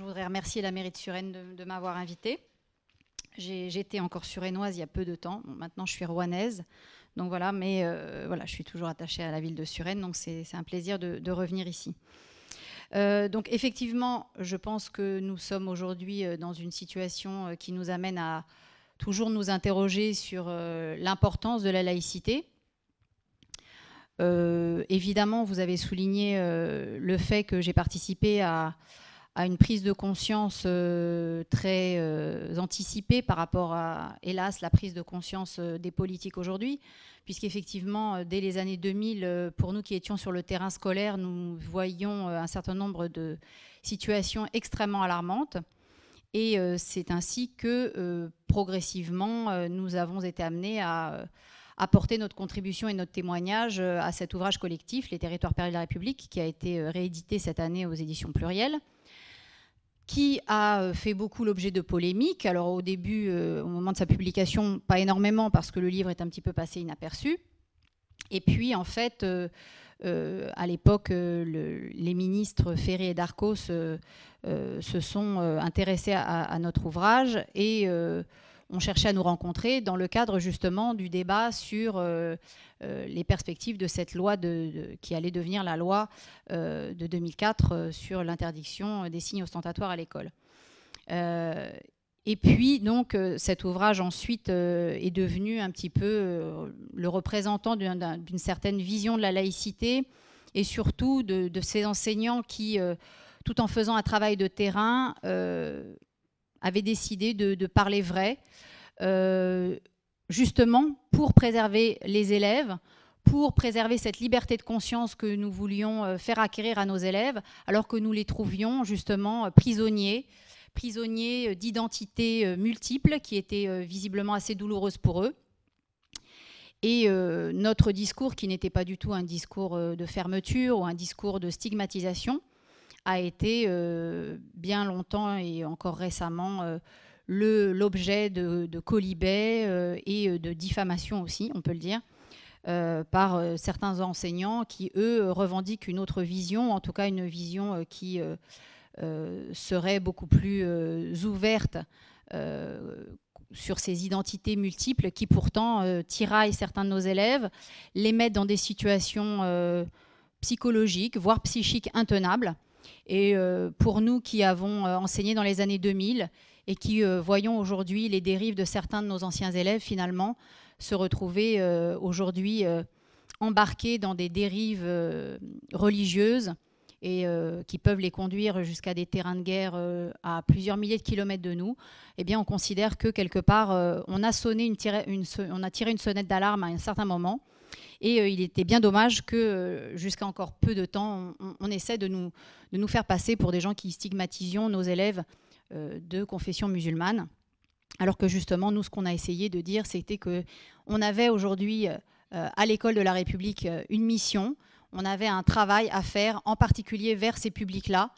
Je voudrais remercier la mairie de Suresnes de, m'avoir invitée. J'étais encore surénoise il y a peu de temps. maintenant, je suis rouennaise. Donc voilà, mais euh, voilà, je suis toujours attachée à la ville de Suresnes. Donc c'est un plaisir de, revenir ici. Euh, donc effectivement, je pense que nous sommes aujourd'hui euh, dans une situation qui nous amène à toujours nous interroger sur l'importance de la laïcité. évidemment, vous avez souligné le fait que j'ai participé à, à une prise de conscience euh, très euh, anticipée par rapport à, hélas, la prise de conscience euh, des politiques aujourd'hui, puisqu'effectivement, dès les années 2000, pour nous qui étions sur le terrain scolaire, nous voyions un certain nombre de situations extrêmement alarmantes. Et c'est ainsi que, progressivement, nous avons été amenés à apporter notre contribution et notre témoignage à cet ouvrage collectif, Les territoires perdus de la République, qui a été réédité cette année aux éditions plurielles qui a euh, fait beaucoup l'objet de polémiques. Alors au début, euh, au moment de sa publication, pas énormément parce que le livre est un petit peu passé inaperçu. Et puis en fait, euh, à l'époque, les ministres Ferré et Darcos se sont intéressés à, à, notre ouvrage et on cherchait à nous rencontrer dans le cadre justement du débat sur euh, euh, les perspectives de cette loi de, qui allait devenir la loi euh, de 2004 sur l'interdiction des signes ostentatoires à l'école. et puis donc cet ouvrage ensuite est devenu un petit peu le représentant d'une certaine vision de la laïcité et surtout de, ces enseignants qui tout en faisant un travail de terrain, avait décidé de, parler vrai, euh, justement pour préserver les élèves, pour préserver cette liberté de conscience que nous voulions euh, faire acquérir à nos élèves, alors que nous les trouvions justement euh, prisonniers, prisonniers d'identités multiples qui étaient visiblement assez douloureuses pour eux. Et notre discours, qui n'était pas du tout un discours de fermeture ou un discours de stigmatisation, a été euh, bien longtemps et encore récemment euh, l'objet de, de colibets euh, et de diffamation aussi, on peut le dire, par certains enseignants qui, eux, revendiquent une autre vision, en tout cas une vision qui serait beaucoup plus ouverte sur ces identités multiples qui pourtant tiraillent certains de nos élèves, les mettent dans des situations psychologiques, voire psychiques intenables. Et euh, pour nous qui avons euh, enseigné dans les années 2000 et qui euh, voyons aujourd'hui les dérives de certains de nos anciens élèves, finalement, se retrouver aujourd'hui embarqués dans des dérives religieuses et qui peuvent les conduire jusqu'à des terrains de guerre à plusieurs milliers de kilomètres de nous, eh bien, on considère que quelque part, on on a tiré une sonnette d'alarme à un certain moment et euh, il était bien dommage que, euh, jusqu'à encore peu de temps, on, essaie de nous, de nous, faire passer pour des gens qui stigmatisions nos élèves euh, de confession musulmane. Alors que justement, nous, ce qu'on a essayé de dire, c'était que on avait aujourd'hui à l'école de la République une mission, on avait un travail à faire, en particulier vers ces publics-là,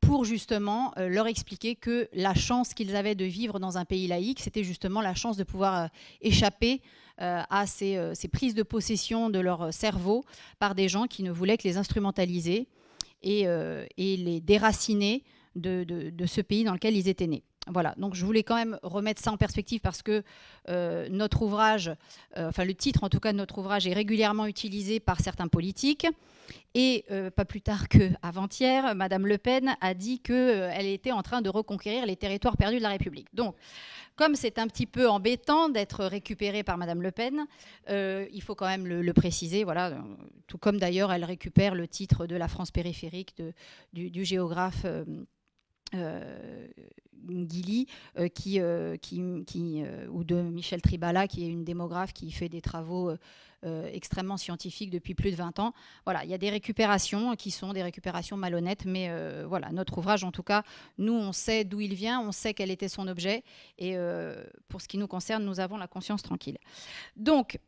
pour justement leur expliquer que la chance qu'ils avaient de vivre dans un pays laïque, c'était justement la chance de pouvoir échapper euh, à euh, ces, prises de possession de leur euh, cerveau par des gens qui ne voulaient que les instrumentaliser et, les déraciner de ce pays dans lequel ils étaient nés. Voilà, donc je mm. voulais quand même remettre ça en perspective parce que euh, notre ouvrage, euh, enfin le titre en tout cas de notre ouvrage est régulièrement utilisé par certains politiques. Et euh, pas plus tard qu'avant-hier, Madame Le Pen a dit qu'elle était en train de reconquérir les territoires perdus de la République. Donc, comme c'est un petit peu embêtant d'être récupéré par Madame Le Pen, il faut quand même le, préciser, voilà, tout comme d'ailleurs elle récupère le titre de la France périphérique du, du, géographe euh, euh, qui, euh, euh, ou de Michel Tribala, qui est une démographe qui fait des travaux extrêmement scientifiques depuis plus de 20 ans. Voilà, il y a des récupérations qui sont des récupérations malhonnêtes, mais voilà, notre ouvrage, en tout cas, nous, on sait d'où il vient, on sait quel était son objet, et pour ce qui nous concerne, nous avons la conscience tranquille. Donc,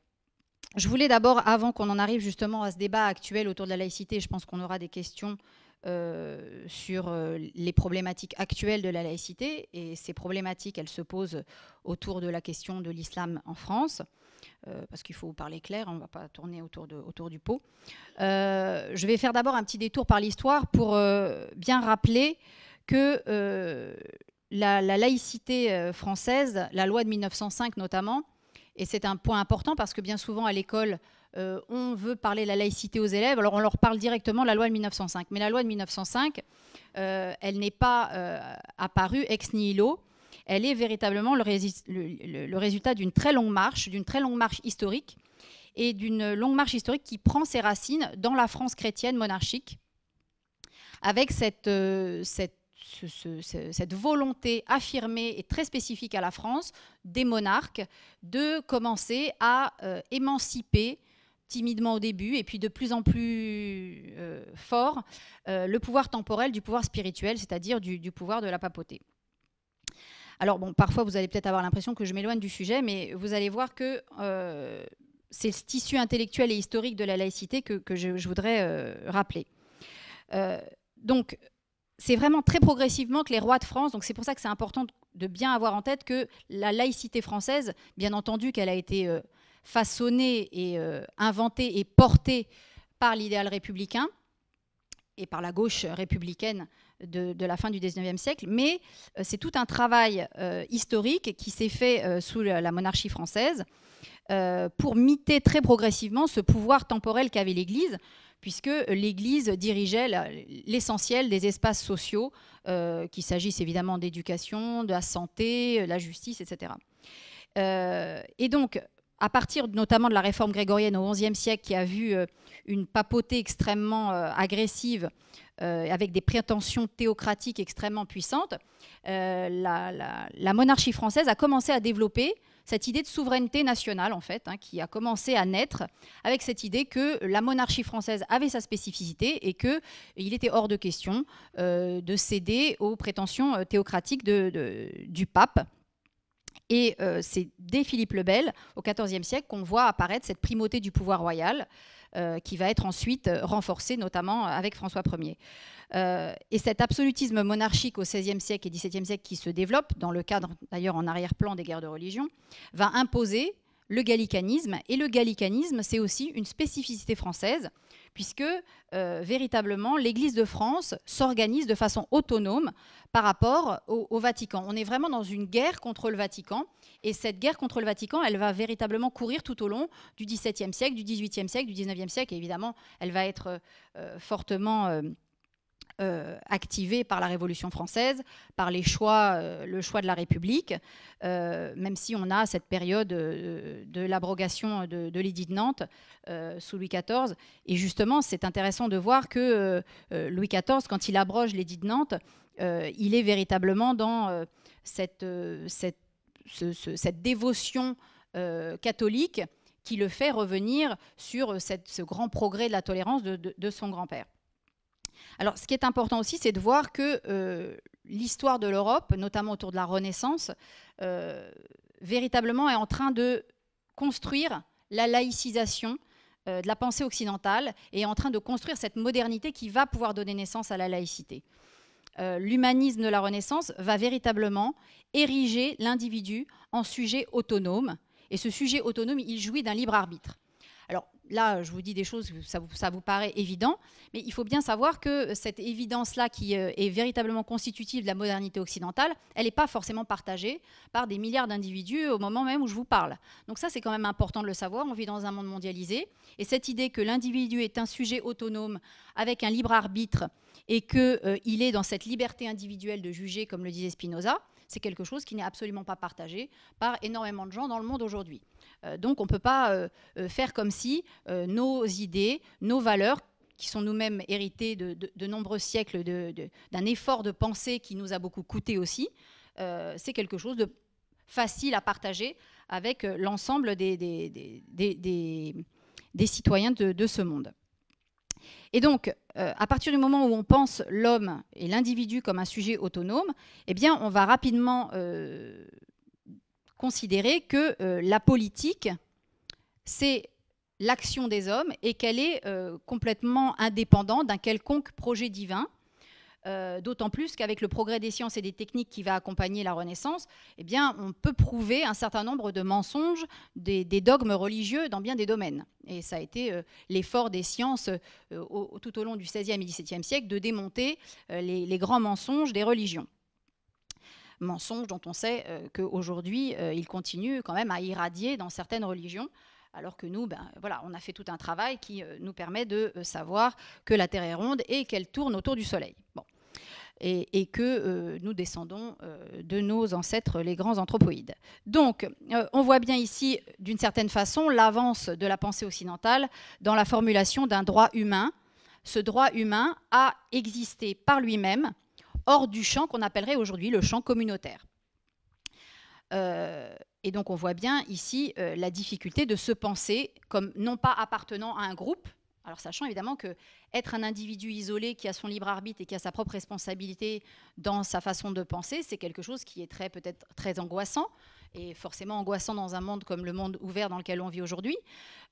je voulais d'abord, avant qu'on en arrive justement à ce débat actuel autour de la laïcité, je pense qu'on aura des questions euh, sur euh, les problématiques actuelles de la laïcité. Et ces problématiques, elles se posent autour de la question de l'islam en France. Euh, parce qu'il faut parler clair, on ne va pas tourner autour, du pot. je vais faire d'abord un petit détour par l'histoire pour bien rappeler que la, laïcité française, la loi de 1905 notamment, et c'est un point important parce que bien souvent à l'école, euh, on veut parler la laïcité aux élèves, alors on leur parle directement la loi de 1905. Mais la loi de 1905, euh, elle n'est pas euh, apparue ex nihilo. Elle est véritablement le, résultat d'une très longue marche, d'une très longue marche historique, et d'une longue marche historique qui prend ses racines dans la France chrétienne monarchique, avec cette, volonté affirmée et très spécifique à la France des monarques de commencer à émanciper timidement au début et puis de plus en plus euh, fort euh, le pouvoir temporel du pouvoir spirituel, c'est-à-dire du, pouvoir de la papauté. Alors bon, parfois vous allez peut-être avoir l'impression que je m'éloigne du sujet, mais vous allez voir que euh, c'est ce tissu intellectuel et historique de la laïcité que, je, je, voudrais rappeler. donc c'est vraiment très progressivement que les rois de France, donc c'est pour ça que c'est important de bien avoir en tête que la laïcité française, bien entendu qu'elle a été façonné et euh, inventé et porté par l'idéal républicain et par la gauche républicaine de, la fin du 19e siècle, mais euh, c'est tout un travail euh, historique qui s'est fait sous la, monarchie française pour miter très progressivement ce pouvoir temporel qu'avait l'Église, puisque l'Église dirigeait l'essentiel des espaces sociaux, qu'il s'agisse évidemment d'éducation, de la santé, de la justice, etc. et donc, à partir notamment de la réforme grégorienne au XIe siècle, qui a vu euh, une papauté extrêmement euh, agressive, euh, avec des prétentions théocratiques extrêmement puissantes, la, monarchie française a commencé à développer cette idée de souveraineté nationale, en fait, hein, qui a commencé à naître avec cette idée que la monarchie française avait sa spécificité et qu'il était hors de question de céder aux prétentions théocratiques du pape et euh, c'est dès Philippe le Bel, au XIVe siècle, qu'on voit apparaître cette primauté du pouvoir royal, euh, qui va être ensuite euh, renforcée, notamment avec François Ier. et cet absolutisme monarchique au XVIe siècle et XVIIe siècle qui se développe, dans le cadre d'ailleurs en arrière-plan des guerres de religion, va imposer le gallicanisme. Et le gallicanisme, c'est aussi une spécificité française puisque euh, véritablement l'Église de France s'organise de façon autonome par rapport au, Vatican. On est vraiment dans une guerre contre le Vatican, et cette guerre contre le Vatican, elle va véritablement courir tout au long du XVIIe siècle, du XVIIIe siècle, du XIXe siècle, et évidemment, elle va être euh, fortement... Euh, euh, activé par la Révolution française, par les choix, euh, le choix de la République, euh, même si on a cette période de, l'abrogation de, l'édit de Nantes sous Louis XIV. Et justement, c'est intéressant de voir que Louis XIV, quand il abroge l'édit de Nantes, il est véritablement dans cette, cette, cette dévotion catholique qui le fait revenir sur ce grand progrès de la tolérance de son grand-père. Alors, ce qui est important aussi, c'est de voir que euh, l'histoire de l'Europe, notamment autour de la Renaissance, euh, véritablement est en train de construire la laïcisation euh, de la pensée occidentale et est en train de construire cette modernité qui va pouvoir donner naissance à la laïcité. L'humanisme de la Renaissance va véritablement ériger l'individu en sujet autonome. Et ce sujet autonome, il jouit d'un libre arbitre. Alors là, je vous dis des choses, ça vous, ça vous paraît évident, mais il faut bien savoir que cette évidence-là qui euh, est véritablement constitutive de la modernité occidentale, elle n'est pas forcément partagée par des milliards d'individus au moment même où je vous parle. Donc ça, c'est quand même important de le savoir. On vit dans un monde mondialisé, et cette idée que l'individu est un sujet autonome avec un libre arbitre et qu'il euh, est dans cette liberté individuelle de juger, comme le disait Spinoza, c'est quelque chose qui n'est absolument pas partagé par énormément de gens dans le monde aujourd'hui. Euh, donc on ne peut pas euh, euh, faire comme si nos idées, nos valeurs, qui sont nous-mêmes héritées de, nombreux siècles d'un effort de pensée qui nous a beaucoup coûté aussi, c'est quelque chose de facile à partager avec l'ensemble des, des, citoyens de ce monde. Et donc, euh, à partir du moment où on pense l'homme et l'individu comme un sujet autonome, eh bien, on va rapidement euh, considérer que euh, la politique, c'est l'action des hommes et qu'elle est complètement indépendante d'un quelconque projet divin. Euh, d'autant plus qu'avec le progrès des sciences et des techniques qui va accompagner la Renaissance, eh bien, on peut prouver un certain nombre de mensonges des, dogmes religieux dans bien des domaines. Et ça a été euh, l'effort des sciences euh, tout au long du XVIe et XVIIe siècle de démonter les, grands mensonges des religions mensonges dont on sait qu'aujourd'hui, ils continuent quand même à irradier dans certaines religions. Alors que nous, ben, voilà, on a fait tout un travail qui nous permet de savoir que la Terre est ronde et qu'elle tourne autour du Soleil. Bon et, que euh, nous descendons euh, de nos ancêtres, les grands anthropoïdes. Donc, euh, on voit bien ici, d'une certaine façon, l'avance de la pensée occidentale dans la formulation d'un droit humain. Ce droit humain a existé par lui-même, hors du champ qu'on appellerait aujourd'hui le champ communautaire. et donc on voit bien ici la difficulté de se penser comme non pas appartenant à un groupe, alors sachant évidemment que être un individu isolé qui a son libre arbitre et qui a sa propre responsabilité dans sa façon de penser, c'est quelque chose qui est très peut-être très angoissant et forcément angoissant dans un monde comme le monde ouvert dans lequel on vit aujourd'hui.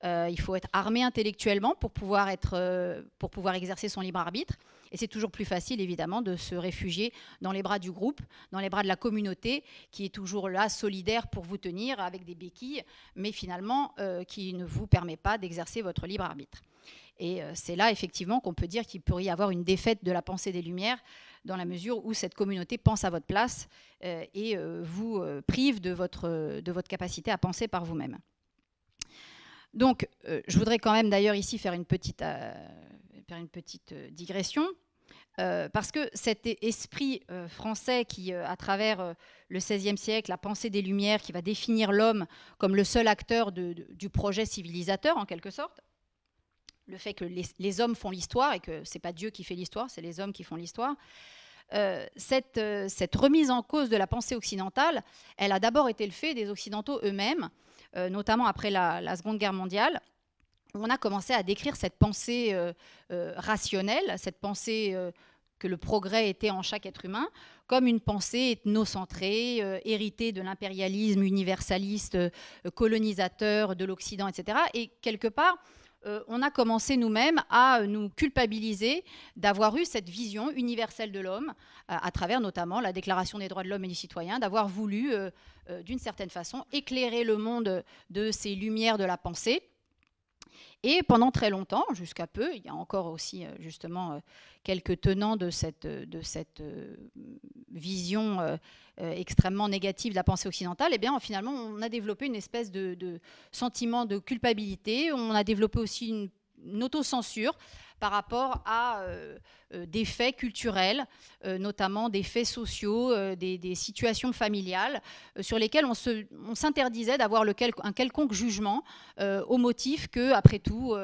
Euh, il faut être armé intellectuellement pour pouvoir, être, euh, pour pouvoir exercer son libre arbitre. Et c'est toujours plus facile, évidemment, de se réfugier dans les bras du groupe, dans les bras de la communauté, qui est toujours là, solidaire pour vous tenir avec des béquilles, mais finalement euh, qui ne vous permet pas d'exercer votre libre arbitre. Et euh, c'est là, effectivement, qu'on peut dire qu'il pourrait y avoir une défaite de la pensée des Lumières, dans la mesure où cette communauté pense à votre place euh, et euh, vous prive de votre, de votre capacité à penser par vous-même. Donc, je voudrais quand même d'ailleurs ici faire une petite, faire une petite digression. parce que cet esprit français qui, à travers le XVIe siècle, la pensée des Lumières, qui va définir l'homme comme le seul acteur du projet civilisateur, en quelque sorte, le fait que les, hommes font l'histoire et que ce n'est pas Dieu qui fait l'histoire, c'est les hommes qui font l'histoire. Euh, euh, cette, remise en cause de la pensée occidentale, elle a d'abord été le fait des Occidentaux eux-mêmes, euh, notamment après la, Seconde Guerre mondiale, où on a commencé à décrire cette pensée rationnelle, cette pensée que le progrès était en chaque être humain, comme une pensée ethnocentrée, héritée de l'impérialisme universaliste, colonisateur de l'Occident, etc. Et quelque part, euh, on a commencé nous-mêmes à nous culpabiliser d'avoir eu cette vision universelle de l'homme, euh, à travers notamment la Déclaration des droits de l'homme et du citoyen, d'avoir voulu, euh, d'une certaine façon, éclairer le monde de ces lumières de la pensée. Et pendant très longtemps, jusqu'à peu, il y a encore aussi euh, justement euh, quelques tenants de cette, euh, de cette vision extrêmement négative de la pensée occidentale, eh bien finalement on a développé une espèce de, sentiment de culpabilité, on a développé aussi une autocensure par rapport à euh, euh, des faits culturels, euh, notamment des faits sociaux, des, situations familiales, sur lesquelles on s'interdisait d'avoir un quelconque jugement au motif que, après tout,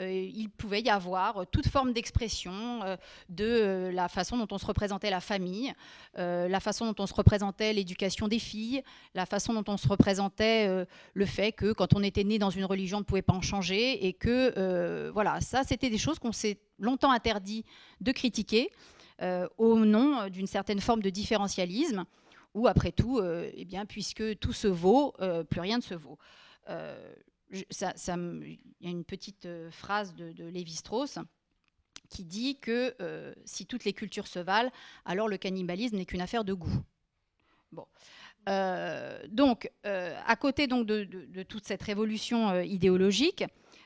il pouvait y avoir toute forme d'expression de la façon dont on se représentait la famille, la façon dont on se représentait l'éducation des filles, la façon dont on se représentait le fait que quand on était né dans une religion, on ne pouvait pas en changer et que, voilà, ça, c'était des choses qu'on c'est longtemps interdit de critiquer euh, au nom euh, d'une certaine forme de différentialisme, Ou après tout, euh, eh bien, puisque tout se vaut, plus rien ne se vaut. Il y a une petite phrase de, de Lévi-Strauss qui dit que si toutes les cultures se valent, alors le cannibalisme n'est qu'une affaire de goût. Bon. donc, à côté donc, de toute cette révolution idéologique,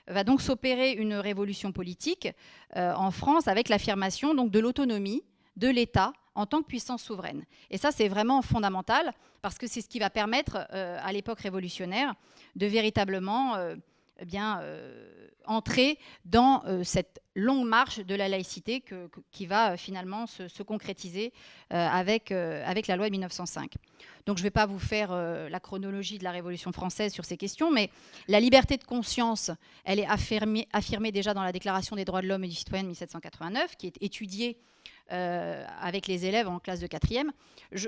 va donc s'opérer une révolution politique euh, en France avec l'affirmation donc de l'autonomie de l'État en tant que puissance souveraine. Et ça, c'est vraiment fondamental parce que c'est ce qui va permettre euh, à l'époque révolutionnaire de véritablement euh, eh bien, euh, entrer dans euh, cette longue marche de la laïcité qui va euh, finalement se, concrétiser avec, avec la loi de 1905. Donc je ne vais pas vous faire la chronologie de la Révolution française sur ces questions, mais la liberté de conscience, elle est affirmée, affirmée déjà dans la Déclaration des droits de l'homme et du citoyen de 1789, qui est étudiée euh, avec les élèves en classe de quatrième. Je,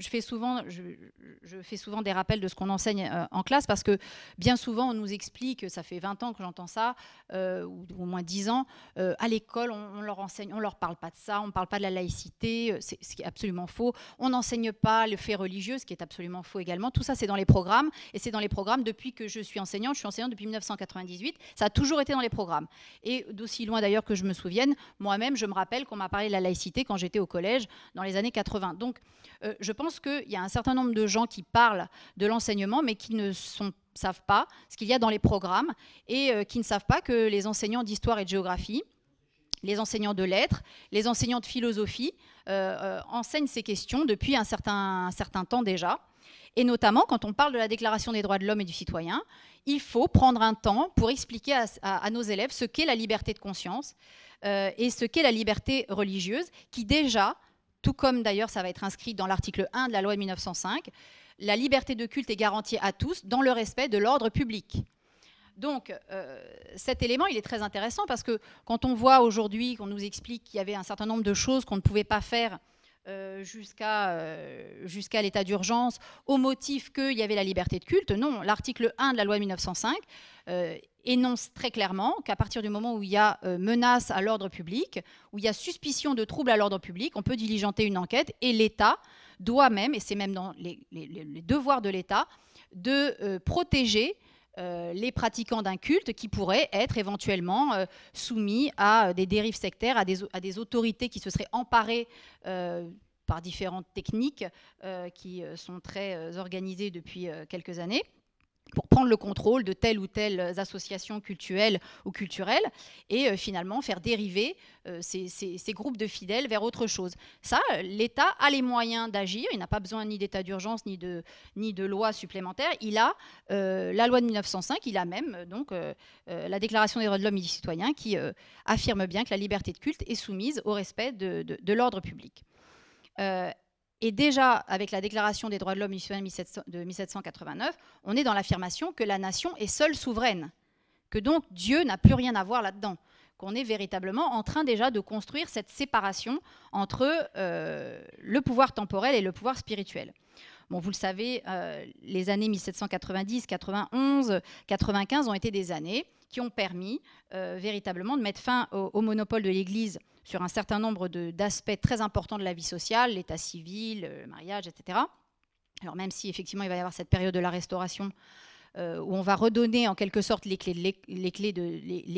fais souvent, je, fais souvent des rappels de ce qu'on enseigne euh, en classe parce que bien souvent on nous explique, ça fait 20 ans que j'entends ça, euh, ou, au moins 10 ans, à l'école on, leur enseigne, on leur parle pas de ça, on parle pas de la laïcité, c'est ce qui est absolument faux. On n'enseigne pas le fait religieux, ce qui est absolument faux également. Tout ça c'est dans les programmes et c'est dans les programmes depuis que je suis enseignante. Je suis enseignante depuis 1998, ça a toujours été dans les programmes. Et d'aussi loin d'ailleurs que je me souvienne, moi-même je me rappelle qu'on m'a parlé de la laïcité quand j'étais au collège dans les années 80. Donc euh, je pense qu'il y a un certain nombre de gens qui parlent de l'enseignement mais qui ne savent pas ce qu'il y a dans les programmes et euh, qui ne savent pas que les enseignants d'histoire et de géographie, les enseignants de lettres, les enseignants de philosophie euh, enseignent ces questions depuis un certain, temps déjà. Et notamment, quand on parle de la Déclaration des droits de l'homme et du citoyen, il faut prendre un temps pour expliquer à nos élèves ce qu'est la liberté de conscience, euh, et ce qu'est la liberté religieuse, qui déjà, tout comme d'ailleurs ça va être inscrit dans l'article 1 de la loi de 1905, la liberté de culte est garantie à tous dans le respect de l'ordre public. Donc euh, cet élément, il est très intéressant parce que quand on voit aujourd'hui qu'on nous explique qu'il y avait un certain nombre de choses qu'on ne pouvait pas faire euh, euh, jusqu'à l'état d'urgence au motif qu'il y avait la liberté de culte. Non, l'article 1 de la loi de 1905 euh, énonce très clairement qu'à partir du moment où il y a menace à l'ordre public, où il y a suspicion de trouble à l'ordre public, on peut diligenter une enquête et l'État doit même, et c'est même dans les, les devoirs de l'État, de protéger euh, les pratiquants d'un culte qui pourraient être éventuellement euh, soumis à euh, des dérives sectaires, à des, autorités qui se seraient emparées par différentes techniques qui sont très organisées depuis quelques années pour prendre le contrôle de telle ou telles associations culturelle ou culturelles et euh, finalement faire dériver euh, ces, groupes de fidèles vers autre chose. Ça, l'État a les moyens d'agir, il n'a pas besoin ni d'état d'urgence ni de, ni de loi supplémentaire, il a euh, la loi de 1905, il a même donc la Déclaration des droits de l'homme et du citoyen qui affirme bien que la liberté de culte est soumise au respect de, l'ordre public. Et déjà, avec la Déclaration des droits de l'homme de 1789, on est dans l'affirmation que la nation est seule souveraine, que donc Dieu n'a plus rien à voir là-dedans, qu'on est véritablement en train déjà de construire cette séparation entre euh, le pouvoir temporel et le pouvoir spirituel. Bon, vous le savez, euh, les années 1790, 91, 95 ont été des années qui ont permis euh, véritablement de mettre fin au monopole de l'Église sur un certain nombre d'aspects très importants de la vie sociale, l'état civil, euh, le mariage, etc. Alors même si effectivement il va y avoir cette période de la restauration euh, où on va redonner en quelque sorte les clés, les,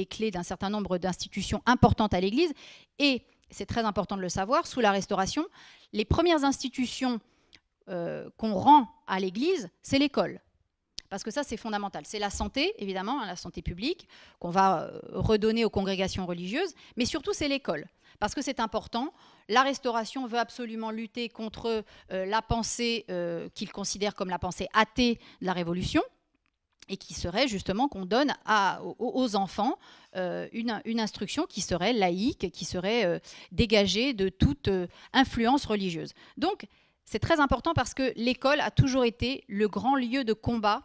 clés, d'un certain nombre d'institutions importantes à l'Église, et c'est très important de le savoir, sous la restauration, les premières institutions euh, qu'on rend à l'Église, c'est l'école. Parce que ça, c'est fondamental. C'est la santé, évidemment, hein, la santé publique, qu'on va euh, redonner aux congrégations religieuses, mais surtout, c'est l'école. Parce que c'est important. La restauration veut absolument lutter contre euh, la pensée qu'ils euh, qu'il considère comme la pensée athée de la Révolution et qui serait justement qu'on donne aux, enfants une, instruction qui serait laïque, qui serait dégagée de toute influence religieuse. Donc c'est très important parce que l'école a toujours été le grand lieu de combat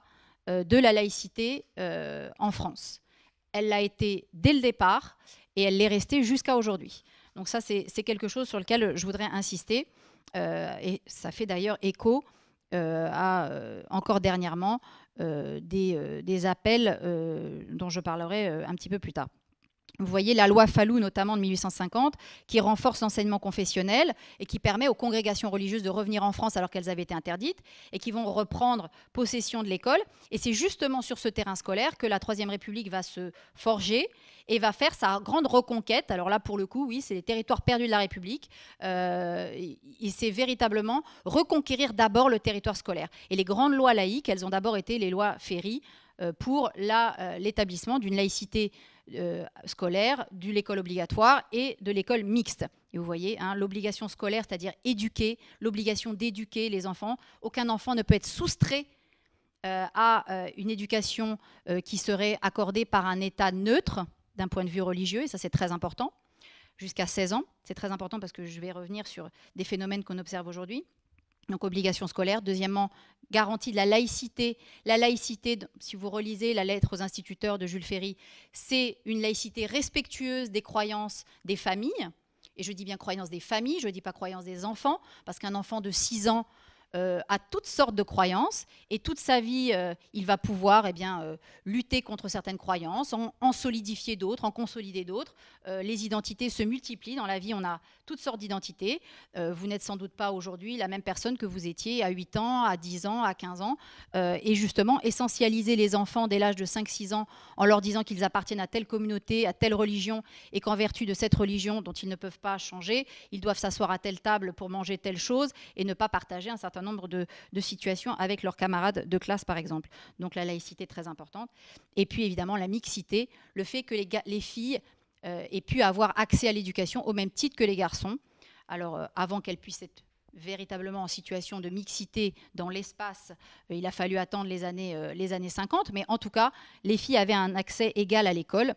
euh, de la laïcité euh, en France. Elle l'a été dès le départ et elle l'est restée jusqu'à aujourd'hui. Donc ça, c'est quelque chose sur lequel je voudrais insister. Euh, et ça fait d'ailleurs écho à, encore dernièrement, des, appels dont je parlerai un petit peu plus tard. Vous voyez la loi Fallou, notamment de 1850, qui renforce l'enseignement confessionnel et qui permet aux congrégations religieuses de revenir en France alors qu'elles avaient été interdites et qui vont reprendre possession de l'école. Et c'est justement sur ce terrain scolaire que la Troisième République va se forger et va faire sa grande reconquête. Alors là, pour le coup, oui, c'est les territoires perdus de la République. Euh, et c'est véritablement reconquérir d'abord le territoire scolaire. Et les grandes lois laïques, elles ont d'abord été les lois Ferry, euh, pour euh, l'établissement d'une laïcité euh, scolaire, de l'école obligatoire et de l'école mixte. Et vous voyez, hein, l'obligation scolaire, c'est-à-dire éduquer, l'obligation d'éduquer les enfants. Aucun enfant ne peut être soustrait euh, à euh, une éducation qui serait accordée par un État neutre d'un point de vue religieux, et ça c'est très important, jusqu'à 16 ans. C'est très important parce que je vais revenir sur des phénomènes qu'on observe aujourd'hui donc obligation scolaire. Deuxièmement, garantie de la laïcité. La laïcité, si vous relisez la lettre aux instituteurs de Jules Ferry, c'est une laïcité respectueuse des croyances des familles. Et je dis bien croyances des familles, je ne dis pas croyances des enfants, parce qu'un enfant de 6 ans euh, à toutes sortes de croyances et toute sa vie, euh, il va pouvoir eh bien, euh, lutter contre certaines croyances, en, solidifier d'autres, en consolider d'autres. les identités se multiplient. Dans la vie, on a toutes sortes d'identités. vous n'êtes sans doute pas aujourd'hui la même personne que vous étiez à 8 ans, à 10 ans, à 15 ans. et justement, essentialiser les enfants dès l'âge de 5-6 ans en leur disant qu'ils appartiennent à telle communauté, à telle religion et qu'en vertu de cette religion dont ils ne peuvent pas changer, ils doivent s'asseoir à telle table pour manger telle chose et ne pas partager un certain nombre de, situations avec leurs camarades de classe, par exemple. Donc la laïcité est très importante. Et puis évidemment la mixité, le fait que les, les filles euh, aient pu avoir accès à l'éducation au même titre que les garçons. Alors euh, avant qu'elles puissent être véritablement en situation de mixité dans l'espace, euh, il a fallu attendre les années, les années 50, mais en tout cas, les filles avaient un accès égal à l'école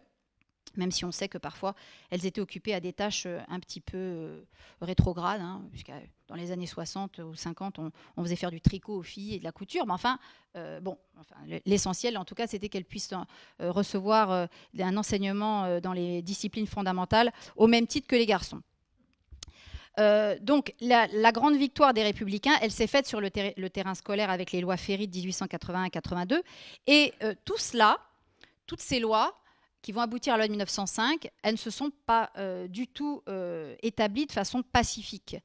même si on sait que parfois elles étaient occupées à des tâches euh, un petit peu euh, rétrogrades, hein, jusqu'à dans les années 60 ou 50, on, faisait faire du tricot aux filles et de la couture, mais enfin, euh, bon, l'essentiel en tout cas, c'était qu'elles puissent hein, recevoir un enseignement dans les disciplines fondamentales au même titre que les garçons. donc la, grande victoire des républicains, elle s'est faite sur le, terrain scolaire avec les lois Ferry de 1881 82. Et tout cela, toutes ces lois, qui vont aboutir à la 1905, elles ne se sont pas euh, du tout euh, établies de façon pacifique.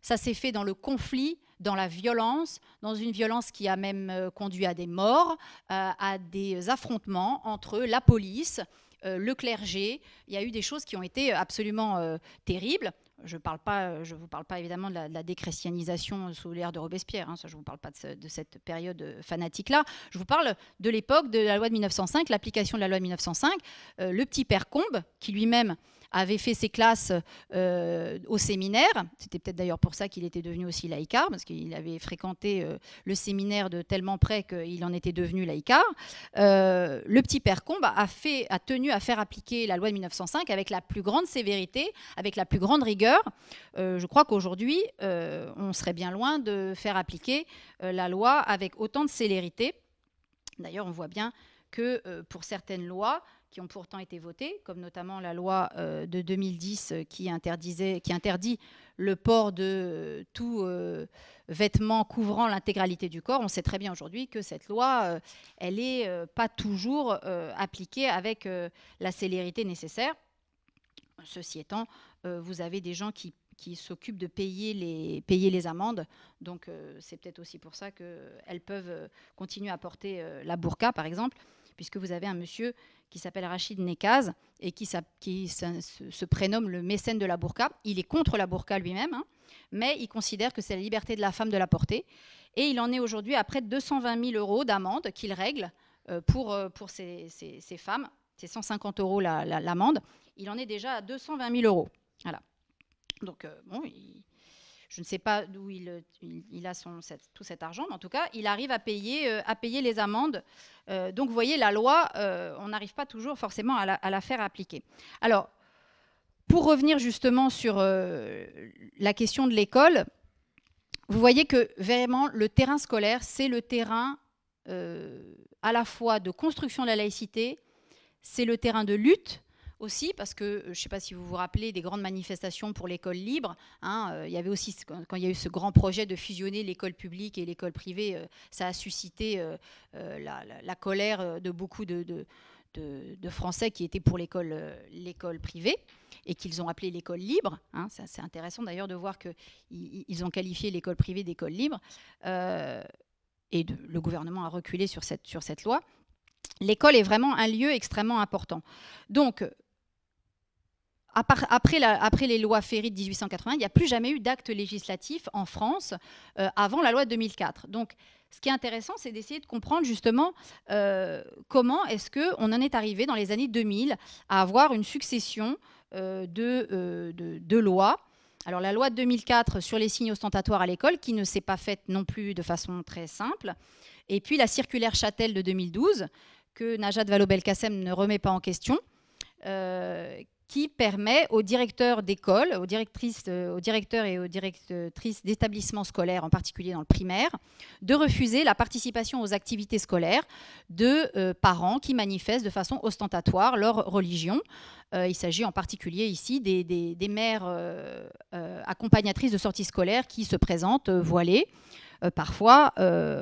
Ça s'est fait dans le conflit, dans la violence, dans une violence qui a même euh, conduit à des morts, à des affrontements entre la police, le clergé. Il y a eu des choses qui ont été absolument terribles. Je ne euh, vous parle pas évidemment de la, déchristianisation sous l'ère de Robespierre. Hein, ça, je vous parle pas de, cette période euh, fanatique-là. Je vous parle de l'époque de la loi de 1905, l'application de la loi de 1905. Euh, le petit père Combe, qui lui-même avait fait ses classes euh, au séminaire. C'était peut-être d'ailleurs pour ça qu'il était devenu aussi laïcard, parce qu'il avait fréquenté euh, le séminaire de tellement près qu'il en était devenu laïcard. Euh, le petit père Combe bah, a, a tenu à faire appliquer la loi de 1905 avec la plus grande sévérité, avec la plus grande rigueur. je crois qu'aujourd'hui, on serait bien loin de faire appliquer la loi avec autant de célérité. D'ailleurs, on voit bien que pour certaines lois, qui ont pourtant été votées, comme notamment la loi euh, de 2010 euh, qui, interdisait, qui interdit le port de euh, tout vêtement couvrant l'intégralité du corps. On sait très bien aujourd'hui que cette loi, elle n'est pas toujours appliquée avec la célérité nécessaire. Ceci étant, vous avez des gens qui s'occupent de payer les, payer les amendes. Donc c'est peut-être aussi pour ça qu'elles peuvent continuer à porter la burqa, par exemple puisque vous avez un monsieur qui s'appelle Rachid Nekaz et qui, se, prénomme le mécène de la burqa. Il est contre la burqa lui-même, hein, mais il considère que c'est la liberté de la femme de la porter. Et il en est aujourd'hui à près de 220 000 euros d'amende qu'il règle euh, pour, euh, pour ces, femmes. C'est 150 euros l'amende. il en est déjà à 220 000 euros. Voilà. Donc, euh, bon, il, je ne sais pas d'où il, euh, a tout cet argent, mais en tout cas, il arrive à payer, euh, les amendes. Euh, donc, vous voyez, la loi, on n'arrive pas toujours forcément à à la, faire appliquer. Alors, pour revenir justement sur la question de l'école, vous voyez que vraiment, le terrain scolaire, c'est le terrain à la fois de construction de la laïcité, c'est le terrain de lutte aussi, parce que euh, je ne sais pas si vous vous rappelez des grandes manifestations pour l'école libre. Hein, euh, il y avait aussi, quand, il y a eu ce grand projet de fusionner l'école publique et l'école privée, euh, ça a suscité la, colère de beaucoup de, de, Français qui étaient pour l'école privée et qu'ils ont appelé l'école libre. Hein. c'est intéressant d'ailleurs de voir qu'ils ils ont qualifié l'école privée d'école libre. et le gouvernement a reculé sur cette, sur cette loi. L'école est vraiment un lieu extrêmement important. Donc, après, après, les lois Ferry de 1880, il n'y a plus jamais eu d'acte législatif en France euh, avant la loi de 2004. Donc, ce qui est intéressant, c'est d'essayer de comprendre justement euh, comment est-ce qu'on en est arrivé dans les années 2000 à avoir une succession euh, de, lois. Alors, la loi de 2004 sur les signes ostentatoires à l'école, qui ne s'est pas faite non plus de façon très simple. Et puis, la circulaire Châtel de 2012, que Najat Vallaud-Belkacem ne remet pas en question. Euh, qui permet aux directeurs d'école, aux directrices, euh, aux directeurs et aux directrices d'établissements scolaires, en particulier dans le primaire, de refuser la participation aux activités scolaires de euh, parents qui manifestent de façon ostentatoire leur religion. Euh, il s'agit en particulier ici des, mères accompagnatrices de sorties scolaires qui se présentent voilées, parfois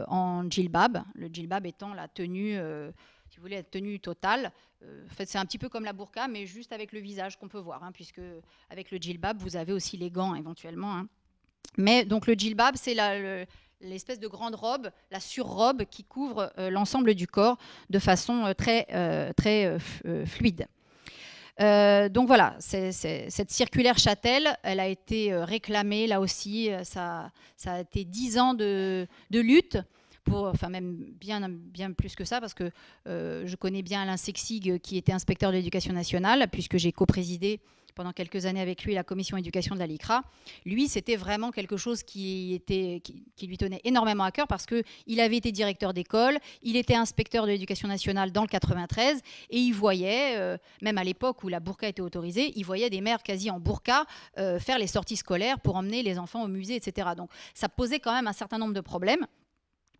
en djilbab, le djilbab étant la tenue si vous voulez, la tenue totale. Euh, fait, c'est un petit peu comme la burqa, mais juste avec le visage qu'on peut voir, hein, puisque avec le djilbab, vous avez aussi les gants éventuellement. Hein. Mais donc le djilbab, c'est l'espèce de grande robe, la surrobe qui couvre euh, l'ensemble du corps de façon euh, très, très fluide. donc voilà, cette circulaire Châtel, elle a été réclamée là aussi. Ça, a été dix ans de, lutte enfin même bien, bien plus que ça, parce que euh, je connais bien Alain Sexig, qui était inspecteur de l'éducation nationale, puisque j'ai co-présidé pendant quelques années avec lui la commission éducation de la LICRA. Lui, c'était vraiment quelque chose qui, était, qui, lui tenait énormément à cœur parce qu'il avait été directeur d'école, il était inspecteur de l'éducation nationale dans le 93 et il voyait, euh, même à l'époque où la burqa était autorisée, il voyait des mères quasi en burqa euh, faire les sorties scolaires pour emmener les enfants au musée, etc. Donc ça posait quand même un certain nombre de problèmes.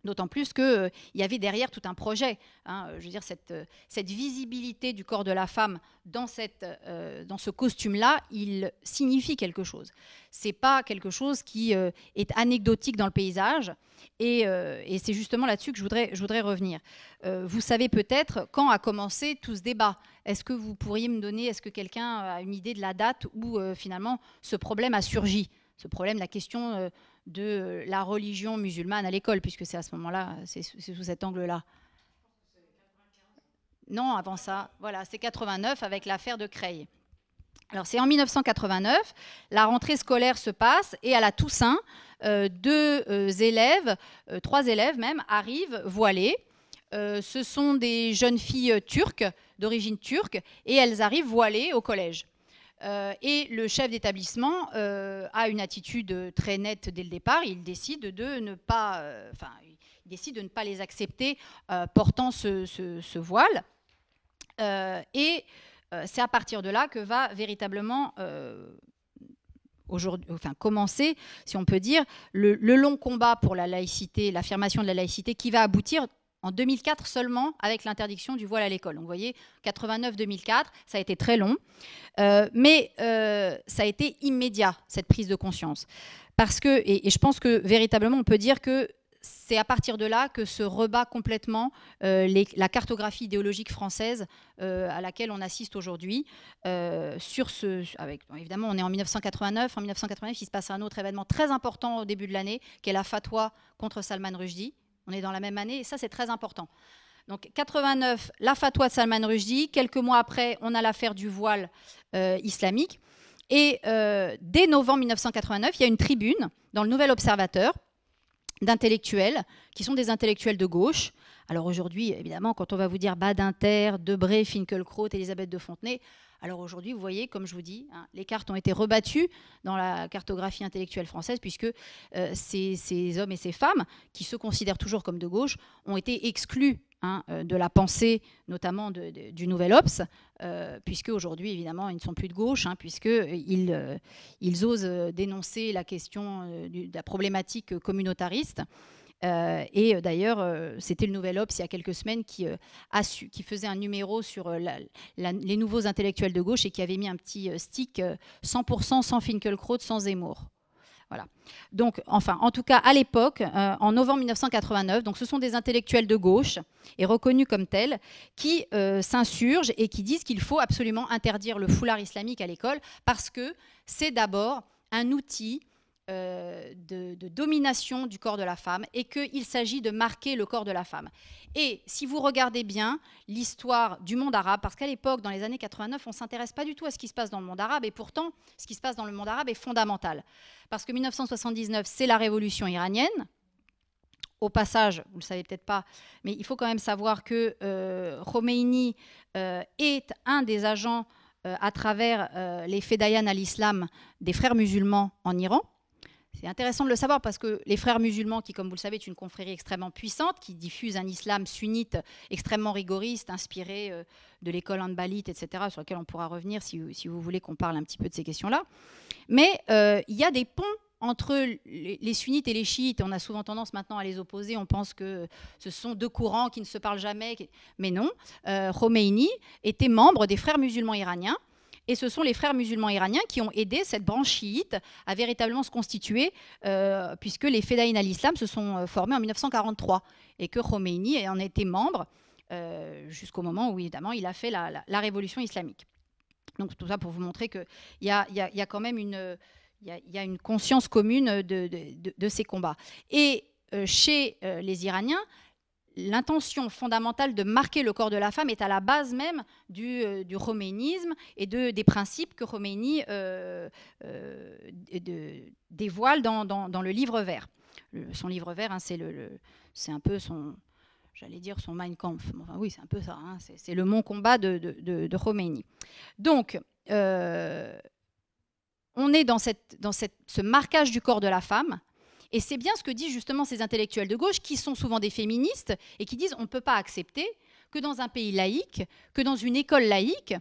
D'autant plus qu'il euh, y avait derrière tout un projet. Hein, euh, je veux dire, euh, cette, visibilité du corps de la femme dans, ce costume-là, il signifie quelque chose. C'est pas quelque chose qui est anecdotique dans le paysage. Et, c'est justement là-dessus que je voudrais, je voudrais revenir. vous savez peut-être quand a commencé tout ce débat. Est-ce que vous pourriez me donner, est-ce que quelqu'un a une idée de la date où finalement ce problème a surgi ce problème, la question de euh, la religion musulmane à l'école, puisque c'est à ce moment-là, c'est sous cet angle-là. Non, avant ça, voilà, c'est 89 avec l'affaire de Creil. Alors c'est en 1989, la rentrée scolaire se passe et à la Toussaint, euh, deux euh, élèves, trois élèves même, arrivent voilés. ce sont des jeunes filles turques, d'origine turque, et elles arrivent voilées au collège. Euh, et le chef d'établissement euh, a une attitude euh, très nette dès le départ. Il décide de ne pas, enfin, décide de ne pas les accepter portant ce, voile. et c'est à partir de là que va véritablement aujourd'hui, enfin commencer, si on peut dire, le long combat pour la laïcité, l'affirmation de la laïcité, qui va aboutir en 2004 seulement avec l'interdiction du voile à l'école. Donc vous voyez, 89-2004, ça a été très long, euh, mais euh, ça a été immédiat, cette prise de conscience. Parce que, et, je pense que véritablement, on peut dire que c'est à partir de là que se rebat complètement euh, la cartographie idéologique française à laquelle on assiste aujourd'hui. sur ce, évidemment, on est en 1989. En 1989, il se passe un autre événement très important au début de l'année, qui est la fatwa contre Salman Rushdie, on est dans la même année et ça, c'est très important. Donc 89, la fatwa de Salman Rushdie. Quelques mois après, on a l'affaire du voile euh, islamique. Et euh, dès novembre 1989, il y a une tribune dans le Nouvel Observateur d'intellectuels qui sont des intellectuels de gauche. Alors aujourd'hui, évidemment, quand on va vous dire Badinter, Debré, Finkielkraut, Elisabeth de Fontenay, alors aujourd'hui, vous voyez, comme je vous dis, hein, les cartes ont été rebattues dans la cartographie intellectuelle française, puisque euh, ces, hommes et ces femmes, qui se considèrent toujours comme de gauche, ont été exclus hein, euh, de la pensée, notamment du Nouvel Ops, euh, puisque aujourd'hui, évidemment, ils ne sont plus de gauche, hein, puisqu'ils ils osent dénoncer la question de la problématique communautariste. Euh, et euh, d'ailleurs, euh, c'était le Nouvel Obs il y a quelques semaines qui, a faisait un numéro sur les nouveaux intellectuels de gauche et qui avait mis un petit stick 100% sans Finkielkraut, sans Zemmour. Voilà. Donc, enfin, en tout cas, à l'époque, en novembre 1989, donc ce sont des intellectuels de gauche et reconnus comme tels qui s'insurgent et qui disent qu'il faut absolument interdire le foulard islamique à l'école parce que c'est d'abord un outil euh, de, domination du corps de la femme et qu'il s'agit de marquer le corps de la femme. Et si vous regardez bien l'histoire du monde arabe, parce qu'à l'époque, dans les années 89, on ne s'intéresse pas du tout à ce qui se passe dans le monde arabe, et pourtant, ce qui se passe dans le monde arabe est fondamental. Parce que 1979, c'est la révolution iranienne, au passage, vous ne le savez peut-être pas, mais il faut quand même savoir que euh, Khomeini euh, est un des agents euh, à travers les Fedayan à l'islam des frères musulmans en Iran. C'est intéressant de le savoir parce que les frères musulmans, qui, comme vous le savez, est une confrérie extrêmement puissante, qui diffuse un islam sunnite extrêmement rigoriste, inspiré euh, de l'école Hanbalite, etc., sur lequel on pourra revenir si, vous, voulez qu'on parle un petit peu de ces questions-là. Mais euh, il y a des ponts entre les sunnites et les chiites, on a souvent tendance maintenant à les opposer, on pense que ce sont deux courants qui ne se parlent jamais, mais non, euh, Khomeini était membre des frères musulmans iraniens, et ce sont les frères musulmans iraniens qui ont aidé cette branche chiite à véritablement se constituer, euh, puisque les Fedaïn al-Islam se sont euh, formés en 1943 et que Khomeini en était membre euh, jusqu'au moment où, évidemment, il a fait la, révolution islamique. Donc, tout ça pour vous montrer qu'il y a, quand même une, une conscience commune de, ces combats. Et chez les Iraniens, l'intention fondamentale de marquer le corps de la femme est à la base même du, euh, roménisme et de, des principes que Roménie euh, euh, dévoile dans, le livre vert. son livre vert, hein, c'est le, un peu son, j'allais dire son Mein Kampf. oui, c'est un peu ça. Hein, c'est le mon combat de, de Donc, euh, on est dans, cette, dans ce marquage du corps de la femme et c'est bien ce que disent justement ces intellectuels de gauche, qui sont souvent des féministes, et qui disent on ne peut pas accepter que dans un pays laïque, que dans une école laïque,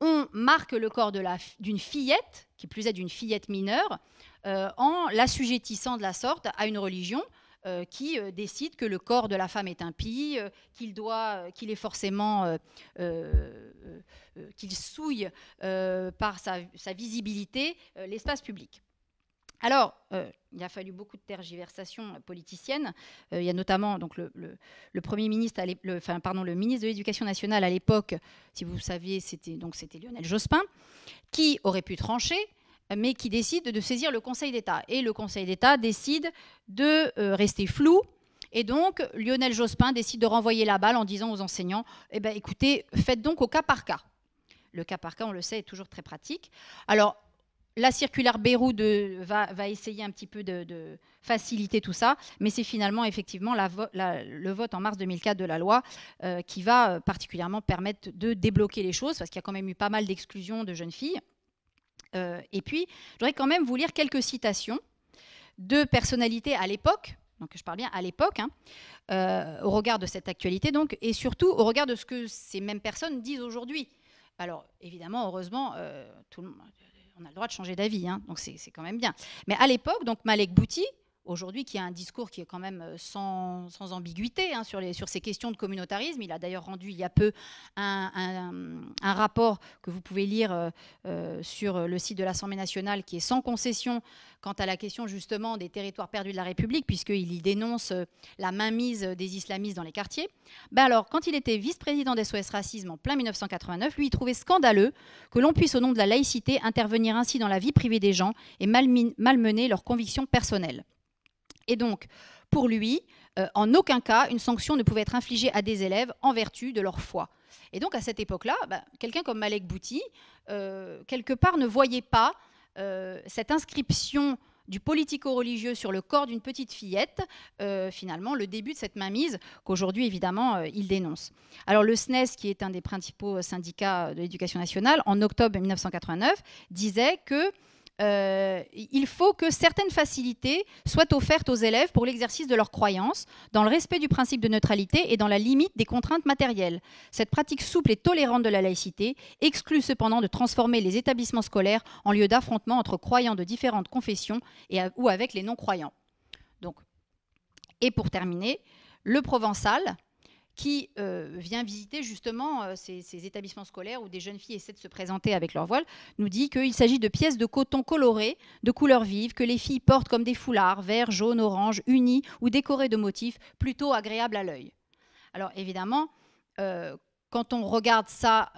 on marque le corps d'une fillette, qui plus est d'une fillette mineure, euh, en l'assujettissant de la sorte à une religion euh, qui euh, décide que le corps de la femme est impie, qu'il doit, qu'il est forcément, qu'il souille par sa visibilité l'espace public. Alors, euh, il a fallu beaucoup de tergiversations euh, politiciennes. Euh, il y a notamment donc le, premier ministre, enfin, pardon, le ministre de l'Éducation nationale à l'époque, si vous saviez, c'était c'était Lionel Jospin, qui aurait pu trancher, mais qui décide de saisir le Conseil d'État. Et le Conseil d'État décide de rester flou. Et donc, Lionel Jospin décide de renvoyer la balle en disant aux enseignants eh ben, écoutez, faites donc au cas par cas. Le cas par cas, on le sait, est toujours très pratique. Alors, la circulaire Bérou va, essayer un petit peu de, faciliter tout ça, mais c'est finalement effectivement le vote en mars 2004 de la loi euh, qui va euh, particulièrement permettre de débloquer les choses, parce qu'il y a quand même eu pas mal d'exclusions de jeunes filles. Euh, et puis, je voudrais quand même vous lire quelques citations de personnalités à l'époque, donc je parle bien à l'époque, hein, au regard de cette actualité, donc, et surtout au regard de ce que ces mêmes personnes disent aujourd'hui. Alors, évidemment, heureusement, tout le monde, on a le droit de changer d'avis, hein. donc c'est quand même bien. Mais à l'époque, donc Malek Bouti, aujourd'hui, qui a un discours qui est quand même euh, sans, ambiguïté hein, sur, ces questions de communautarisme. Il a d'ailleurs rendu il y a peu un, rapport que vous pouvez lire euh, euh, sur le site de l'Assemblée nationale qui est sans concession quant à la question justement des territoires perdus de la République, puisqu'il y dénonce la mainmise des islamistes dans les quartiers. Ben alors, quand il était vice-président des SOS Racisme en plein 1989, lui, il trouvait scandaleux que l'on puisse, au nom de la laïcité, intervenir ainsi dans la vie privée des gens et malmener leurs convictions personnelles. Et donc, pour lui, euh, en aucun cas, une sanction ne pouvait être infligée à des élèves en vertu de leur foi. Et donc, à cette époque-là, bah, quelqu'un comme Malek Bouti, euh, quelque part, ne voyait pas euh, cette inscription du politico-religieux sur le corps d'une petite fillette, finalement, le début de cette mainmise qu'aujourd'hui, évidemment, il dénonce. Alors, le SNES, e qui est un des principaux syndicats de l'éducation nationale, en octobre 1989, disait que euh, il faut que certaines facilités soient offertes aux élèves pour l'exercice de leurs croyances, dans le respect du principe de neutralité et dans la limite des contraintes matérielles. Cette pratique souple et tolérante de la laïcité exclut cependant de transformer les établissements scolaires en lieu d'affrontement entre croyants de différentes confessions et ou avec les non-croyants. et pour terminer, le provençal, qui euh, vient visiter justement euh, ces, établissements scolaires où des jeunes filles essaient de se présenter avec leur voile, nous dit qu'il s'agit de pièces de coton colorées, de couleurs vives, que les filles portent comme des foulards, vert, jaune, orange, unis ou décorés de motifs plutôt agréables à l'œil. Alors évidemment, euh, quand on regarde ça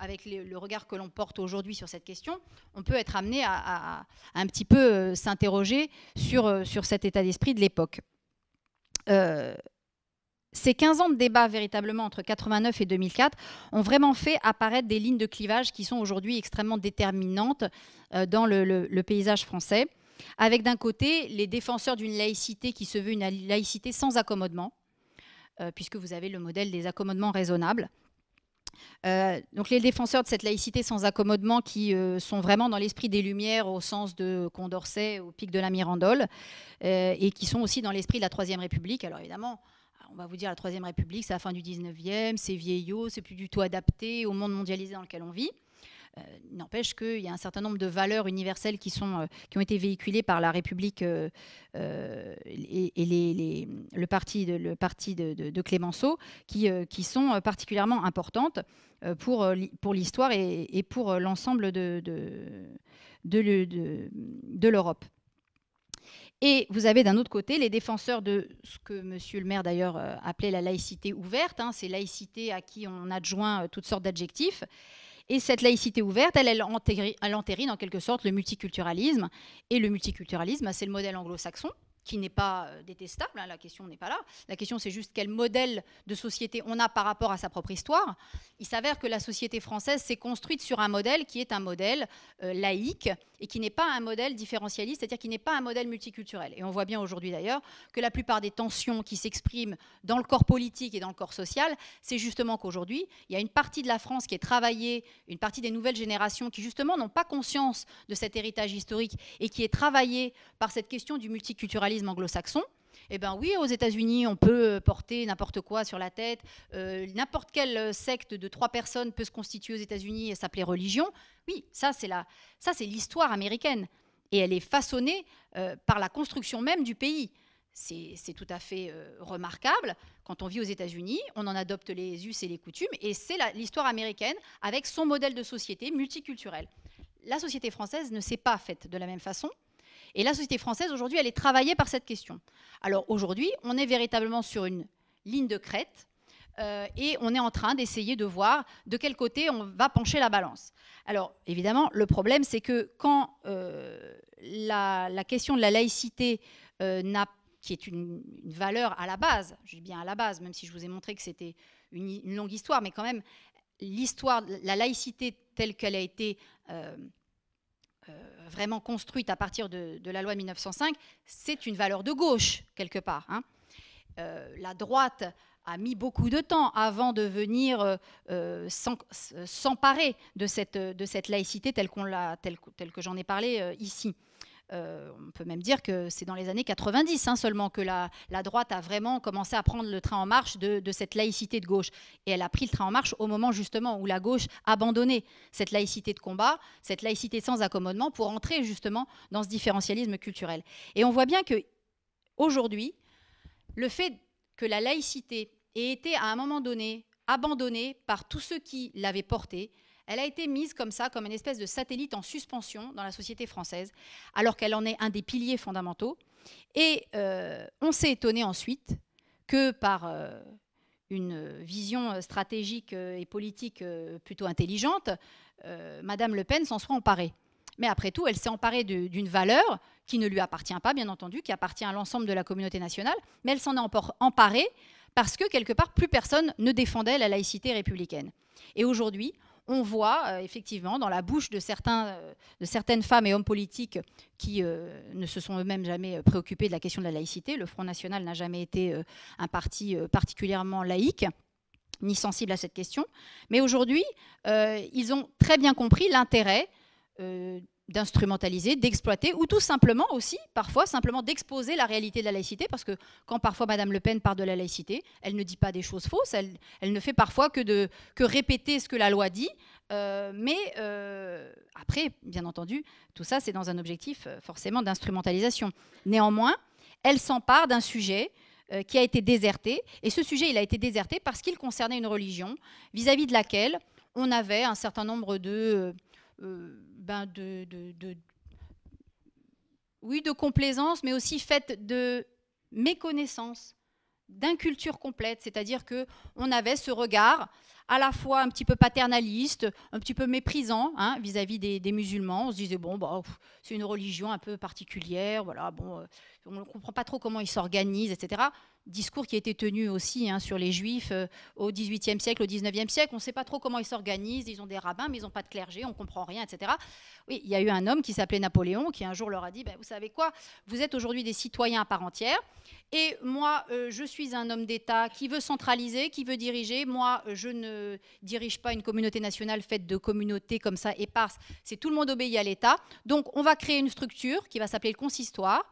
avec le regard que l'on porte aujourd'hui sur cette question, on peut être amené à, un petit peu s'interroger sur, sur cet état d'esprit de l'époque. Ces 15 ans de débat véritablement entre 89 et 2004 ont vraiment fait apparaître des lignes de clivage qui sont aujourd'hui extrêmement déterminantes euh, dans le, paysage français, avec d'un côté les défenseurs d'une laïcité qui se veut une laïcité sans accommodement, euh, puisque vous avez le modèle des accommodements raisonnables. Euh, donc les défenseurs de cette laïcité sans accommodement qui sont vraiment dans l'esprit des Lumières au sens de Condorcet au pic de la Mirandole et qui sont aussi dans l'esprit de la Troisième République. Alors évidemment, on va vous dire la Troisième République, c'est la fin du 19e, c'est vieillot, c'est plus du tout adapté au monde mondialisé dans lequel on vit. Euh, n'empêche qu'il y a un certain nombre de valeurs universelles qui, sont, euh, qui ont été véhiculées par la République euh, et, le parti de, Clémenceau qui, sont particulièrement importantes pour, l'histoire et, pour l'ensemble de l'Europe. Et vous avez d'un autre côté les défenseurs de ce que monsieur le maire d'ailleurs euh, appelait la laïcité ouverte, hein. c'est laïcité à qui on adjoint euh, toutes sortes d'adjectifs. Et cette laïcité ouverte, elle, elle, elle entérine en quelque sorte le multiculturalisme. Et le multiculturalisme, bah, c'est le modèle anglo-saxon qui n'est pas euh, détestable, hein, la question n'est pas là. La question, c'est juste quel modèle de société on a par rapport à sa propre histoire. Il s'avère que la société française s'est construite sur un modèle qui est un modèle euh, laïque et qui n'est pas un modèle différentialiste, c'est-à-dire qui n'est pas un modèle multiculturel. Et on voit bien aujourd'hui d'ailleurs que la plupart des tensions qui s'expriment dans le corps politique et dans le corps social, c'est justement qu'aujourd'hui, il y a une partie de la France qui est travaillée, une partie des nouvelles générations qui justement n'ont pas conscience de cet héritage historique et qui est travaillée par cette question du multiculturalisme anglo-saxon, eh bien oui, aux États-Unis, on peut euh, porter n'importe quoi sur la tête. Euh, n'importe quelle euh, secte de trois personnes peut se constituer aux États-Unis et s'appeler religion. Oui, ça c'est la, ça c'est l'histoire américaine, et elle est façonnée par la construction même du pays. C'est, tout à fait remarquable. Quand on vit aux États-Unis, on en adopte les us et les coutumes, et c'est l'histoire américaine avec son modèle de société multiculturelle. La société française ne s'est pas faite de la même façon. Et la société française, aujourd'hui, elle est travaillée par cette question. Alors aujourd'hui, on est véritablement sur une ligne de crête euh, et on est en train d'essayer de voir de quel côté on va pencher la balance. Alors évidemment, le problème, c'est que quand euh, la, question de la laïcité euh, n'a qui est une, valeur à la base, je dis bien à la base, même si je vous ai montré que c'était une, longue histoire, mais quand même, l'histoire, la laïcité telle qu'elle a été euh, vraiment construite à partir de, la loi 1905, c'est une valeur de gauche, quelque part. Hein. Euh, la droite a mis beaucoup de temps avant de venir euh, s'emparer de cette, de cette laïcité telle, qu'on l'a, telle que j'en ai parlé ici. Euh, on peut même dire que c'est dans les années 90 hein, seulement que la, droite a vraiment commencé à prendre le train en marche de, cette laïcité de gauche. Et elle a pris le train en marche au moment justement où la gauche abandonnait cette laïcité de combat, cette laïcité sans accommodement pour entrer justement dans ce différentialisme culturel. Et on voit bien que aujourd'hui, le fait que la laïcité ait été à un moment donné abandonnée par tous ceux qui l'avaient portée, elle a été mise comme ça, comme une espèce de satellite en suspension dans la société française, alors qu'elle en est un des piliers fondamentaux. Et euh, on s'est étonné ensuite que par euh, une vision stratégique euh, et politique plutôt intelligente, Madame Le Pen s'en soit emparée. Mais après tout, elle s'est emparée d'une valeur qui ne lui appartient pas, bien entendu, qui appartient à l'ensemble de la communauté nationale, mais elle s'en est emparée parce que, quelque part, plus personne ne défendait la laïcité républicaine. Et aujourd'hui, on voit euh, effectivement dans la bouche de, certains, euh, de certaines femmes et hommes politiques qui euh, ne se sont eux-mêmes jamais préoccupés de la question de la laïcité. Le Front National n'a jamais été un parti particulièrement laïque ni sensible à cette question. Mais aujourd'hui, ils ont très bien compris l'intérêt d'instrumentaliser, d'exploiter, ou tout simplement aussi, parfois, simplement d'exposer la réalité de la laïcité, parce que quand parfois Madame Le Pen parle de la laïcité, elle ne dit pas des choses fausses, elle, ne fait parfois que, de, que répéter ce que la loi dit, euh, mais euh, après, bien entendu, tout ça, c'est dans un objectif euh, forcément d'instrumentalisation. Néanmoins, elle s'empare d'un sujet qui a été déserté, et ce sujet, il a été déserté parce qu'il concernait une religion vis-à-vis de laquelle on avait un certain nombre de... Ben, de, de, oui, de complaisance, mais aussi faite de méconnaissance d'inculture complète, c'est-à-dire que on avait ce regard à la fois un petit peu paternaliste, un petit peu méprisant hein, vis-à-vis des, musulmans. On se disait bon, bah, c'est une religion un peu particulière, voilà, bon, euh, on ne comprend pas trop comment ils s'organisent, etc discours qui était tenu aussi hein, sur les juifs euh, au au XVIIIe siècle, au XIXe siècle. On ne sait pas trop comment ils s'organisent, ils ont des rabbins, mais ils n'ont pas de clergé, on ne comprend rien, etc. Oui, il y a eu un homme qui s'appelait Napoléon qui un jour leur a dit, ben, vous savez quoi, vous êtes aujourd'hui des citoyens à part entière, et moi, euh, je suis un homme d'État qui veut centraliser, qui veut diriger. Moi, euh, je ne dirige pas une communauté nationale faite de communautés comme ça éparses, c'est tout le monde obéit à l'État. Donc, on va créer une structure qui va s'appeler le consistoire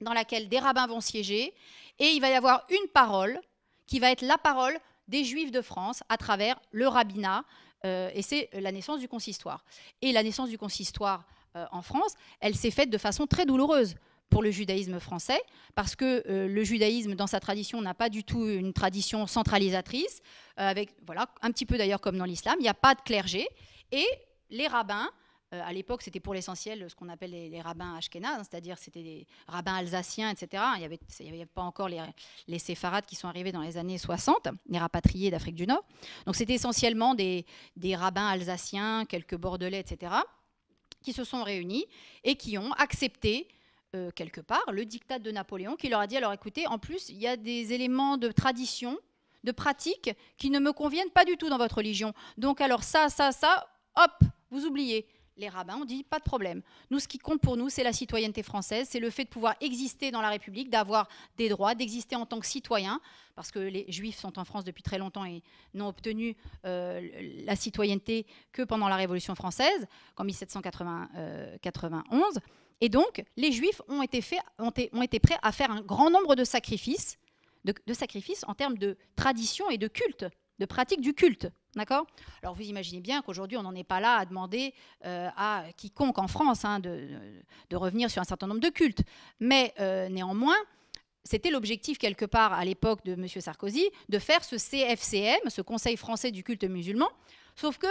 dans laquelle des rabbins vont siéger, et il va y avoir une parole qui va être la parole des Juifs de France à travers le rabbinat, euh, et c'est la naissance du consistoire. Et la naissance du consistoire euh, en France, elle s'est faite de façon très douloureuse pour le judaïsme français, parce que euh, le judaïsme, dans sa tradition, n'a pas du tout une tradition centralisatrice, avec, voilà, un petit peu d'ailleurs comme dans l'islam, il n'y a pas de clergé, et les rabbins euh, à l'époque, c'était pour l'essentiel ce qu'on appelle les, rabbins ashkénazes, c'est-à-dire c'était des rabbins alsaciens, etc. Il n'y avait, pas encore les, les séfarades qui sont arrivés dans les années 60, les rapatriés d'Afrique du Nord. Donc c'était essentiellement des, des rabbins alsaciens, quelques bordelais, etc., qui se sont réunis et qui ont accepté euh, quelque part le dictat de Napoléon qui leur a dit alors écoutez, en plus, il y a des éléments de tradition, de pratique qui ne me conviennent pas du tout dans votre religion. Donc alors ça, ça, ça, hop, vous oubliez les rabbins ont dit pas de problème. Nous, ce qui compte pour nous, c'est la citoyenneté française, c'est le fait de pouvoir exister dans la République, d'avoir des droits, d'exister en tant que citoyen, parce que les juifs sont en France depuis très longtemps et n'ont obtenu euh, la citoyenneté que pendant la Révolution française, en 1791. Euh, et donc, les juifs ont été, prêts à faire un grand nombre de sacrifices, de sacrifices en termes de tradition et de culte de pratique du culte. D'accord Alors vous imaginez bien qu'aujourd'hui, on n'en est pas là à demander euh, à quiconque en France hein, de, revenir sur un certain nombre de cultes. Mais euh, néanmoins, c'était l'objectif quelque part à l'époque de M. Sarkozy de faire ce CFCM, ce Conseil français du culte musulman, sauf que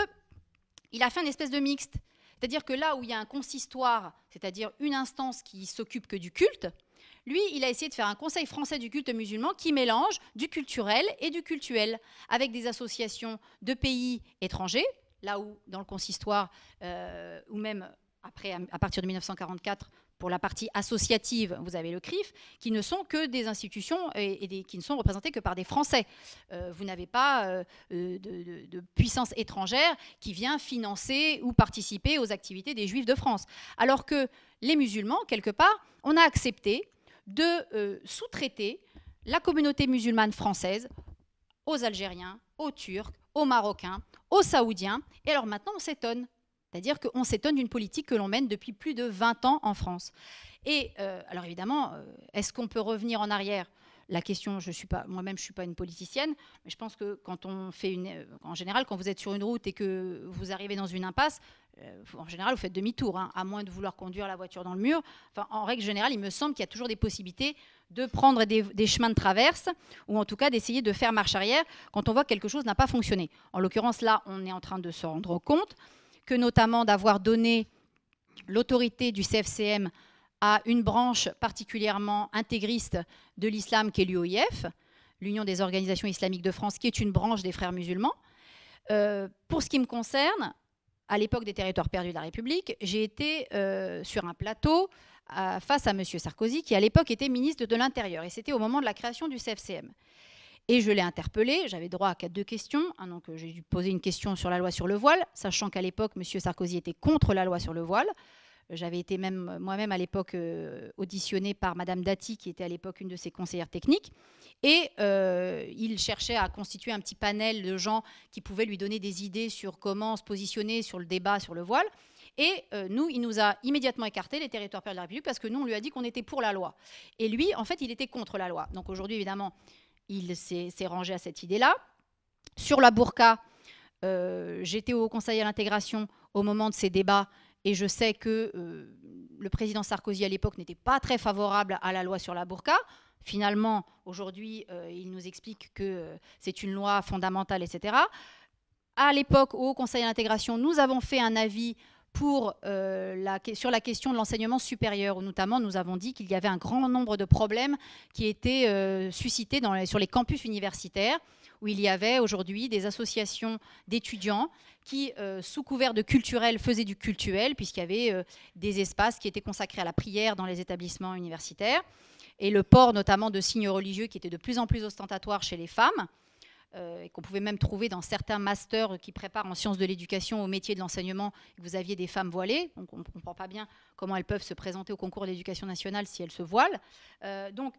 il a fait une espèce de mixte. C'est-à-dire que là où il y a un consistoire, c'est-à-dire une instance qui s'occupe que du culte, lui, il a essayé de faire un conseil français du culte musulman qui mélange du culturel et du cultuel, avec des associations de pays étrangers, là où dans le consistoire, euh, ou même après, à partir de 1944, pour la partie associative, vous avez le CRIF, qui ne sont que des institutions et, qui ne sont représentées que par des Français. Euh, vous n'avez pas euh, de, puissance étrangère qui vient financer ou participer aux activités des Juifs de France. Alors que les musulmans, quelque part, on a accepté de euh, sous-traiter la communauté musulmane française aux Algériens, aux Turcs, aux Marocains, aux Saoudiens. Et alors maintenant, on s'étonne. C'est-à-dire qu'on s'étonne d'une politique que l'on mène depuis plus de 20 ans en France. Et euh, alors évidemment, euh, est-ce qu'on peut revenir en arrière la question, je suis pas, moi-même, je ne suis pas une politicienne, mais je pense que quand on fait une, en général, quand vous êtes sur une route et que vous arrivez dans une impasse, euh, en général, vous faites demi-tour, hein, à moins de vouloir conduire la voiture dans le mur. en règle générale, il me semble qu'il y a toujours des possibilités de prendre des, des chemins de traverse, ou en tout cas d'essayer de faire marche arrière quand on voit que quelque chose n'a pas fonctionné. En l'occurrence, là, on est en train de se rendre compte que notamment d'avoir donné l'autorité du CFCM à une branche particulièrement intégriste de l'islam qui est l'UOIF, l'Union des organisations islamiques de France, qui est une branche des frères musulmans. Euh, pour ce qui me concerne, à l'époque des territoires perdus de la République, j'ai été euh, sur un plateau face à M. Sarkozy, qui à l'époque était ministre de l'Intérieur, et c'était au moment de la création du CFCM. Et je l'ai interpellé, j'avais droit à de questions. Hein, donc euh, j'ai dû poser une question sur la loi sur le voile, sachant qu'à l'époque, M. Sarkozy était contre la loi sur le voile. J'avais été même moi-même à l'époque euh, auditionnée par Madame Dati, qui était à l'époque une de ses conseillères techniques. Et euh, il cherchait à constituer un petit panel de gens qui pouvaient lui donner des idées sur comment se positionner sur le débat sur le voile. Et euh, nous, il nous a immédiatement écartés les territoires perdus de la République parce que nous, on lui a dit qu'on était pour la loi. Et lui, en fait, il était contre la loi. Donc aujourd'hui, évidemment, il s'est rangé à cette idée-là. Sur la burqa, j'étais au Conseil à l'intégration au moment de ces débats et je sais que euh, le président Sarkozy à l'époque n'était pas très favorable à la loi sur la burqa. Finalement, aujourd'hui, euh, il nous explique que euh, c'est une loi fondamentale, etc. À l'époque, au Conseil de l'intégration, nous avons fait un avis sur la question de l'enseignement supérieur, où notamment nous avons dit qu'il y avait un grand nombre de problèmes qui étaient suscités sur les campus universitaires où il y avait aujourd'hui des associations d'étudiants qui, euh, sous couvert de culturel, faisaient du cultuel, puisqu'il y avait euh, des espaces qui étaient consacrés à la prière dans les établissements universitaires, et le port notamment de signes religieux qui étaient de plus en plus ostentatoires chez les femmes, euh, et qu'on pouvait même trouver dans certains masters qui préparent en sciences de l'éducation au métier de l'enseignement, vous aviez des femmes voilées, donc on ne comprend pas bien comment elles peuvent se présenter au concours d'éducation nationale si elles se voilent. donc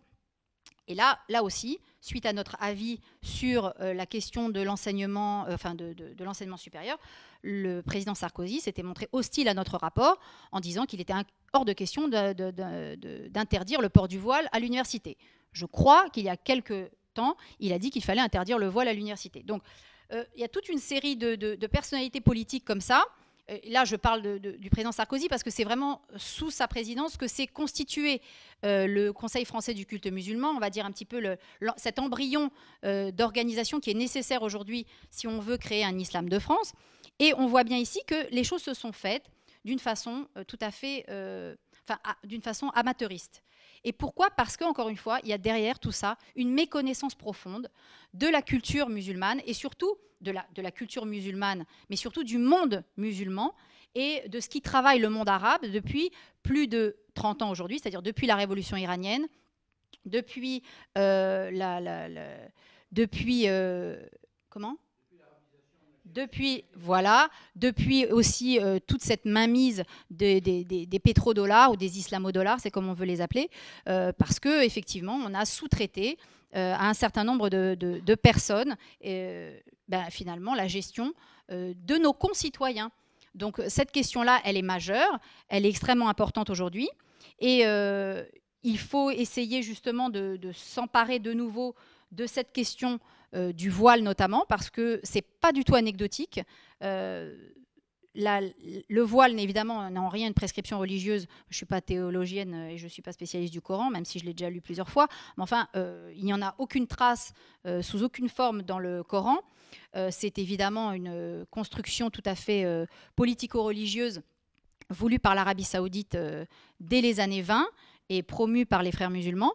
et là, là aussi, suite à notre avis sur euh, la question de l'enseignement, euh, enfin de, l'enseignement supérieur, le président Sarkozy s'était montré hostile à notre rapport en disant qu'il était hors de question d'interdire le port du voile à l'université. Je crois qu'il y a quelques temps, il a dit qu'il fallait interdire le voile à l'université. Donc, euh, il y a toute une série de, de personnalités politiques comme ça euh, là je parle du président Sarkozy parce que c'est vraiment sous sa présidence que s'est constitué euh, le Conseil français du culte musulman, on va dire un petit peu cet embryon euh, d'organisation qui est nécessaire aujourd'hui si on veut créer un islam de France. Et on voit bien ici que les choses se sont faites d'une façon tout à fait, d'une façon amateuriste. Et pourquoi Parce qu'encore une fois, il y a derrière tout ça une méconnaissance profonde de la culture musulmane et surtout de la, culture musulmane, mais surtout du monde musulman et de ce qui travaille le monde arabe depuis plus de 30 ans aujourd'hui, c'est-à-dire depuis la révolution iranienne, depuis, euh, la, depuis euh, comment depuis, voilà, depuis aussi euh, toute cette mainmise des, des, des, pétrodollars ou des islamodollars, c'est comme on veut les appeler, euh, parce que effectivement, on a sous-traité euh, à un certain nombre de, personnes, et, ben, finalement, la gestion de nos concitoyens. Donc cette question-là, elle est majeure, elle est extrêmement importante aujourd'hui, et il faut essayer justement de, de s'emparer de nouveau de cette question euh, du voile notamment, parce que ce n'est pas du tout anecdotique. Euh, le voile, évidemment, n'a en rien une prescription religieuse. Je ne suis pas théologienne et je ne suis pas spécialiste du Coran, même si je l'ai déjà lu plusieurs fois. Mais enfin, euh, il n'y en a aucune trace, sous aucune forme, dans le Coran. c'est évidemment une construction tout à fait politico-religieuse voulue par l'Arabie saoudite dès les années 20 et promu par les frères musulmans.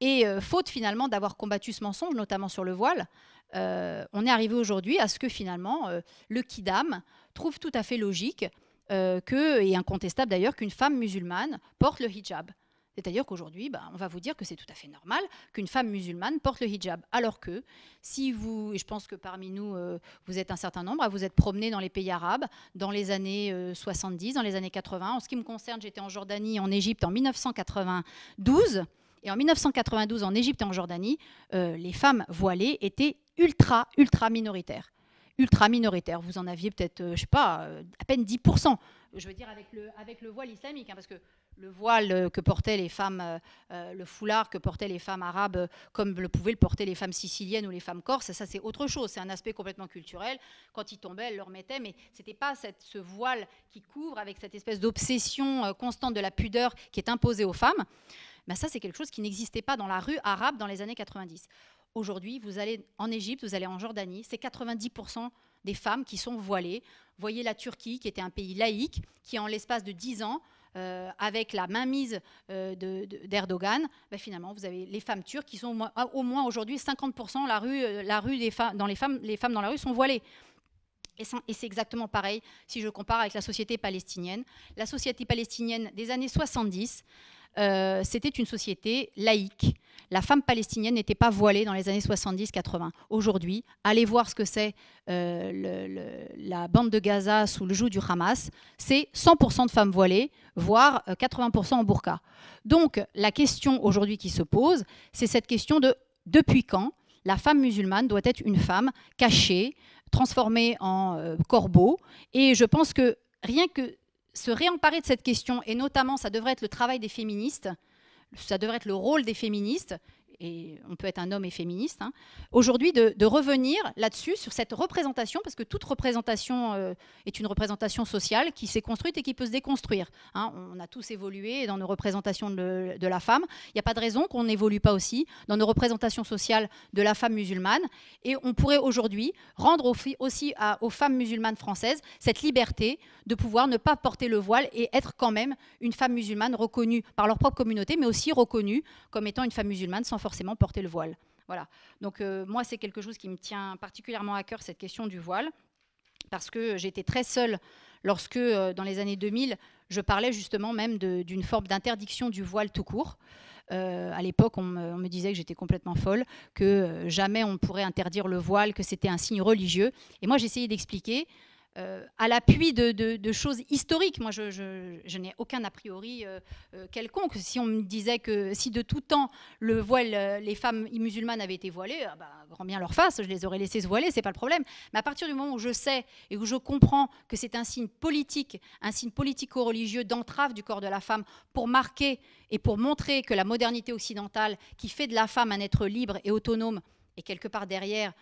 Et euh, faute finalement d'avoir combattu ce mensonge, notamment sur le voile, euh, on est arrivé aujourd'hui à ce que finalement euh, le Kidam trouve tout à fait logique que, et incontestable d'ailleurs, qu'une femme musulmane porte le hijab. C'est-à-dire qu'aujourd'hui, bah, on va vous dire que c'est tout à fait normal qu'une femme musulmane porte le hijab. Alors que si vous, et je pense que parmi nous, euh, vous êtes un certain nombre, ah, vous êtes promené dans les pays arabes dans les années 70, euh, dans les années 80. En ce qui me concerne, j'étais en Jordanie, en Égypte en 1992. Et en 1992, en Égypte et en Jordanie, euh, les femmes voilées étaient ultra, ultra minoritaires ultra minoritaire, Vous en aviez peut-être, euh, je sais pas, euh, à peine 10%. Je veux dire avec le, voile islamique, hein, parce que le voile euh, que portaient les femmes, le foulard que portaient les femmes arabes, comme le pouvaient le porter les femmes siciliennes ou les femmes corses, ça c'est autre chose, c'est un aspect complètement culturel. Quand ils tombaient, elles le remettaient, mais n'était pas ce voile qui couvre avec cette espèce d'obsession constante de la pudeur qui est imposée aux femmes. Ben ça c'est quelque chose qui n'existait pas dans la rue arabe dans les années 90. Aujourd'hui, vous allez en Égypte, vous allez en Jordanie, c'est 90% des femmes qui sont voilées. Voyez la Turquie, qui était un pays laïque, qui en l'espace de 10 ans, euh, avec la mainmise euh, d'Erdogan, ben, finalement, vous avez les femmes turques qui sont au moins, aujourd'hui 50% la rue, euh, la rue des dans les femmes, les femmes dans la rue sont voilées. Et c'est exactement pareil si je compare avec la société palestinienne. La société palestinienne des années 70, c'était une société laïque la femme palestinienne n'était pas voilée dans les années 70-80. Aujourd'hui, allez voir ce que c'est euh, la bande de Gaza sous le joug du Hamas. C'est 100% de femmes voilées, voire 80% euh, en burqa. Donc la question aujourd'hui qui se pose, c'est cette question de depuis quand la femme musulmane doit être une femme cachée, transformée en euh, corbeau. Et je pense que rien que se réemparer de cette question, et notamment ça devrait être le travail des féministes, ça devrait être le rôle des féministes et on peut être un homme et féministe, hein, aujourd'hui de, revenir là-dessus, sur cette représentation, parce que toute représentation euh, est une représentation sociale qui s'est construite et qui peut se déconstruire. Hein. On a tous évolué dans nos représentations de, la femme. Il n'y a pas de raison qu'on n'évolue pas aussi dans nos représentations sociales de la femme musulmane. Et on pourrait aujourd'hui rendre aussi aux femmes musulmanes françaises cette liberté de pouvoir ne pas porter le voile et être quand même une femme musulmane reconnue par leur propre communauté, mais aussi reconnue comme étant une femme musulmane sans forcément porter le voile. Voilà. Donc euh, moi, c'est quelque chose qui me tient particulièrement à cœur, cette question du voile, parce que j'étais très seule lorsque, euh, dans les années 2000, je parlais justement même d'une forme d'interdiction du voile tout court. Euh, à l'époque, on, on, me disait que j'étais complètement folle, que jamais on pourrait interdire le voile, que c'était un signe religieux. Et moi, j'essayais d'expliquer euh, à l'appui de, choses historiques. Moi, je, n'ai aucun a priori euh, euh, quelconque. Si on me disait que si de tout temps les femmes musulmanes avaient été voilées, ah bah, grand bien leur face, je les aurais laissées se voiler, c'est pas le problème. Mais à partir du moment où je sais et où je comprends que c'est un signe politique, un signe politico-religieux d'entrave du corps de la femme pour marquer et pour montrer que la modernité occidentale, qui fait de la femme un être libre et autonome, et quelque part derrière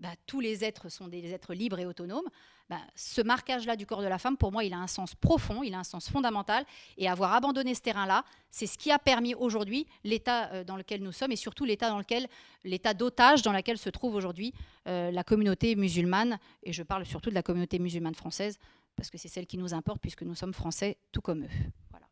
bah, tous les êtres sont des êtres libres et autonomes, bah, ce marquage-là du corps de la femme, pour moi, il a un sens profond, il a un sens fondamental. Et avoir abandonné ce terrain-là, c'est ce qui a permis aujourd'hui l'état euh, dans lequel nous sommes et surtout l'état dans lequel, l'état d'otage dans lequel se trouve aujourd'hui euh, la communauté musulmane. Et je parle surtout de la communauté musulmane française, parce que c'est celle qui nous importe, puisque nous sommes français tout comme eux. Voilà.